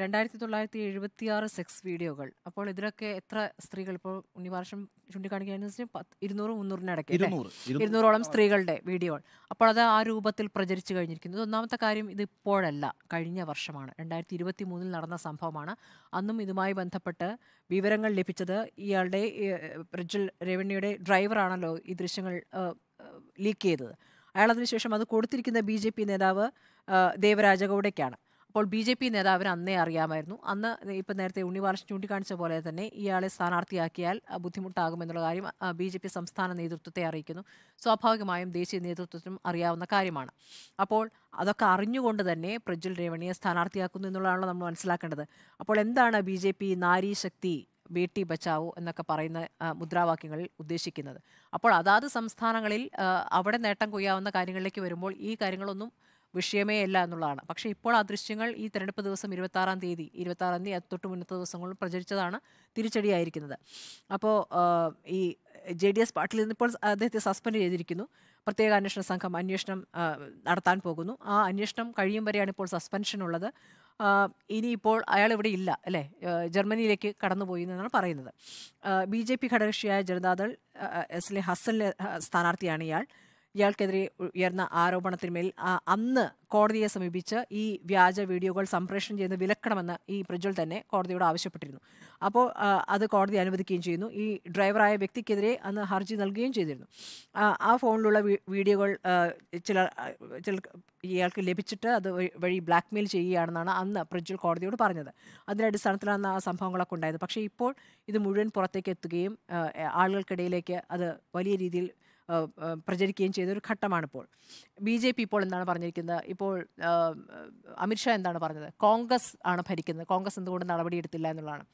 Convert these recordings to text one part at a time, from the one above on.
രണ്ടായിരത്തി തൊള്ളായിരത്തി എഴുപത്തി ആറ് സെക്സ് വീഡിയോകൾ അപ്പോൾ ഇതിലൊക്കെ എത്ര സ്ത്രീകൾ ഇപ്പോൾ ഉണ്ണിവാർഷം ചൂണ്ടിക്കാണിക്കുന്ന ഇരുന്നൂറ് മുന്നൂറിനിടയ്ക്ക് ഇരുന്നൂറോളം സ്ത്രീകളുടെ വീഡിയോകൾ അപ്പോൾ അത് ആ രൂപത്തിൽ പ്രചരിച്ചു കഴിഞ്ഞിരിക്കുന്നത് ഒന്നാമത്തെ കാര്യം ഇത് ഇപ്പോഴല്ല കഴിഞ്ഞ വർഷമാണ് രണ്ടായിരത്തി ഇരുപത്തി മൂന്നിൽ നടന്ന സംഭവമാണ് അന്നും ഇതുമായി ബന്ധപ്പെട്ട് വിവരങ്ങൾ ലഭിച്ചത് ഇയാളുടെ പ്രജ്വൽ രവണ്യയുടെ ഡ്രൈവറാണല്ലോ ഈ ദൃശ്യങ്ങൾ ലീക്ക് ചെയ്തത് അയാളതിനുശേഷം അത് കൊടുത്തിരിക്കുന്ന ബി ജെ പി നേതാവ് ദേവരാജഗൌഡയ്ക്കാണ് അപ്പോൾ ബി ജെ പി നേതാവിന് അന്നേ അറിയാമായിരുന്നു അന്ന് ഇപ്പം നേരത്തെ ഉണ്ണിവാർഷൻ ചൂണ്ടിക്കാണിച്ച പോലെ തന്നെ ഇയാളെ സ്ഥാനാർത്ഥിയാക്കിയാൽ ബുദ്ധിമുട്ടാകുമെന്നുള്ള കാര്യം ബി ജെ പി സംസ്ഥാന നേതൃത്വത്തെ അറിയിക്കുന്നു സ്വാഭാവികമായും ദേശീയ നേതൃത്വത്തിനും അറിയാവുന്ന കാര്യമാണ് അപ്പോൾ അതൊക്കെ അറിഞ്ഞുകൊണ്ട് തന്നെ പ്രജ്വൽ രേവണിയെ സ്ഥാനാർത്ഥിയാക്കുന്നു എന്നുള്ളതാണ് നമ്മൾ മനസ്സിലാക്കേണ്ടത് അപ്പോൾ എന്താണ് B J P Nari Shakti Beti Bachao എന്നൊക്കെ പറയുന്ന മുദ്രാവാക്യങ്ങളിൽ ഉദ്ദേശിക്കുന്നത് അപ്പോൾ അതാത് സംസ്ഥാനങ്ങളിൽ അവിടെ നേട്ടം കൊയ്യാവുന്ന കാര്യങ്ങളിലേക്ക് വരുമ്പോൾ ഈ കാര്യങ്ങളൊന്നും വിഷയമേ അല്ല എന്നുള്ളതാണ് പക്ഷേ ഇപ്പോൾ ആ ദൃശ്യങ്ങൾ ഈ തെരഞ്ഞെടുപ്പ് ദിവസം ഇരുപത്താറാം തീയതി ഇരുപത്താറാം തീയതി അത്തൊട്ട് മുന്നത്തെ ദിവസങ്ങളിൽ പ്രചരിച്ചതാണ് തിരിച്ചടിയായിരിക്കുന്നത് അപ്പോൾ ഈ ജെ ഡി എസ് പാർട്ടിയിൽ നിന്നിപ്പോൾ അദ്ദേഹത്തെ സസ്പെൻഡ് ചെയ്തിരിക്കുന്നു പ്രത്യേക അന്വേഷണ സംഘം അന്വേഷണം നടത്താൻ പോകുന്നു ആ അന്വേഷണം കഴിയും വരെയാണ് ഇപ്പോൾ സസ്പെൻഷൻ ഉള്ളത് ഇനിയിപ്പോൾ അയാൾ ഇവിടെ ഇല്ല അല്ലേ ജർമ്മനിയിലേക്ക് കടന്നുപോയി എന്നാണ് പറയുന്നത് ബി ജെ പി ഘടകക്ഷിയായ ജനതാദൾ എസ് എൽ ഹസ്സലിൻ്റെ സ്ഥാനാർത്ഥിയാണ് ഇയാൾ ഇയാൾക്കെതിരെ ഉയർന്ന ആരോപണത്തിന്മേൽ അന്ന് കോടതിയെ സമീപിച്ച് ഈ വ്യാജ വീഡിയോകൾ സംപ്രേഷണം ചെയ്ത് വിലക്കണമെന്ന് ഈ പ്രജ്വൽ തന്നെ കോടതിയോട് ആവശ്യപ്പെട്ടിരുന്നു അപ്പോൾ അത് കോടതി അനുവദിക്കുകയും ചെയ്യുന്നു ഈ ഡ്രൈവറായ വ്യക്തിക്കെതിരെ അന്ന് ഹർജി നൽകുകയും ചെയ്തിരുന്നു ആ ഫോണിലുള്ള വീഡിയോകൾ ചില ചില ഇയാൾക്ക് ലഭിച്ചിട്ട് അത് വഴി ബ്ലാക്ക്മെയിൽ ചെയ്യുകയാണെന്നാണ് അന്ന് പ്രജ്വൽ കോടതിയോട് പറഞ്ഞത് അതിൻ്റെ അടിസ്ഥാനത്തിലാണ് ആ സംഭവങ്ങളൊക്കെ ഉണ്ടായത് പക്ഷേ ഇപ്പോൾ ഇത് മുഴുവൻ പുറത്തേക്ക് എത്തുകയും ആളുകൾക്കിടയിലേക്ക് അത് വലിയ രീതിയിൽ പ്രചരിക്കുകയും ചെയ്തൊരു ഒരു ഘട്ടമാണിപ്പോൾ ബി ജെ പി ഇപ്പോൾ എന്താണ് പറഞ്ഞിരിക്കുന്നത് ഇപ്പോൾ അമിത്ഷാ എന്താണ് പറഞ്ഞത് കോൺഗ്രസ് ആണ് ഭരിക്കുന്നത് കോൺഗ്രസ് എന്തുകൊണ്ട് നടപടിയെടുത്തില്ല എന്നുള്ളതാണ്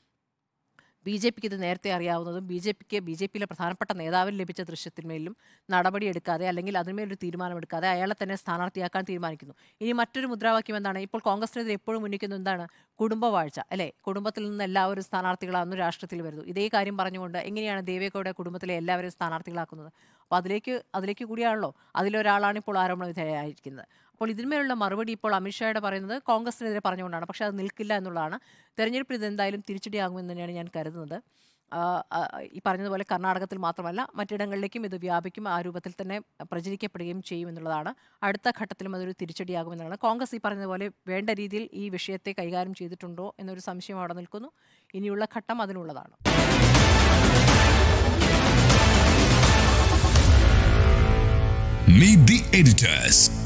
ബി ജെ പിക്ക് ഇത് നേരത്തെ അറിയാവുന്നതും ബി ജെ പിക്ക് ബി ജെ പിയിലെ പ്രധാനപ്പെട്ട നേതാവിന് ലഭിച്ച ദൃശ്യത്തിന്മേലും നടപടിയെടുക്കാതെ അല്ലെങ്കിൽ അതിന്മേലൊരു തീരുമാനമെടുക്കാതെ അയാളെ തന്നെ സ്ഥാനാർത്ഥിയാക്കാൻ തീരുമാനിക്കുന്നു ഇനി മറ്റൊരു മുദ്രാവാക്യം എന്താണ് ഇപ്പോൾ കോൺഗ്രസിനെതിരെ എപ്പോഴും ഉന്നയിക്കുന്നത് എന്താണ് കുടുംബവാഴ്ച അല്ലേ കുടുംബത്തിൽ നിന്ന് എല്ലാവരും സ്ഥാനാർത്ഥികളാണെന്ന് രാഷ്ട്രത്തിൽ വരുന്നു ഇതേ കാര്യം പറഞ്ഞുകൊണ്ട് എങ്ങനെയാണ് ദേവേഗൌഡ കുടുംബത്തിലെ എല്ലാവരും സ്ഥാനാർത്ഥികളാക്കുന്നത് അപ്പോൾ അതിലേക്ക് അതിലേക്ക് കൂടിയാണല്ലോ അതിലൊരാളാണ് ഇപ്പോൾ ആരോപണ വിധേയമായിരിക്കുന്നത് അപ്പോൾ ഇതിന്മേലുള്ള മറുപടി ഇപ്പോൾ അമിത്ഷായുടെ പറയുന്നത് കോൺഗ്രസിനെതിരെ പറഞ്ഞുകൊണ്ടാണ് പക്ഷേ അത് നിൽക്കില്ല എന്നുള്ളതാണ് തെരഞ്ഞെടുപ്പിൽ ഇതെന്തായാലും തിരിച്ചടിയാകുമെന്ന് തന്നെയാണ് ഞാൻ കരുതുന്നത് ഈ പറഞ്ഞതുപോലെ കർണാടകത്തിൽ മാത്രമല്ല മറ്റിടങ്ങളിലേക്കും ഇത് വ്യാപിക്കും ആ രൂപത്തിൽ തന്നെ പ്രചരിക്കപ്പെടുകയും ചെയ്യും എന്നുള്ളതാണ് അടുത്ത ഘട്ടത്തിലും അതൊരു തിരിച്ചടിയാകുമെന്നാണ് കോൺഗ്രസ് ഈ പറഞ്ഞതുപോലെ വേണ്ട രീതിയിൽ ഈ വിഷയത്തെ കൈകാര്യം ചെയ്തിട്ടുണ്ടോ എന്നൊരു സംശയം അവിടെ നിൽക്കുന്നു ഇനിയുള്ള ഘട്ടം അതിനുള്ളതാണ് Meet the editors.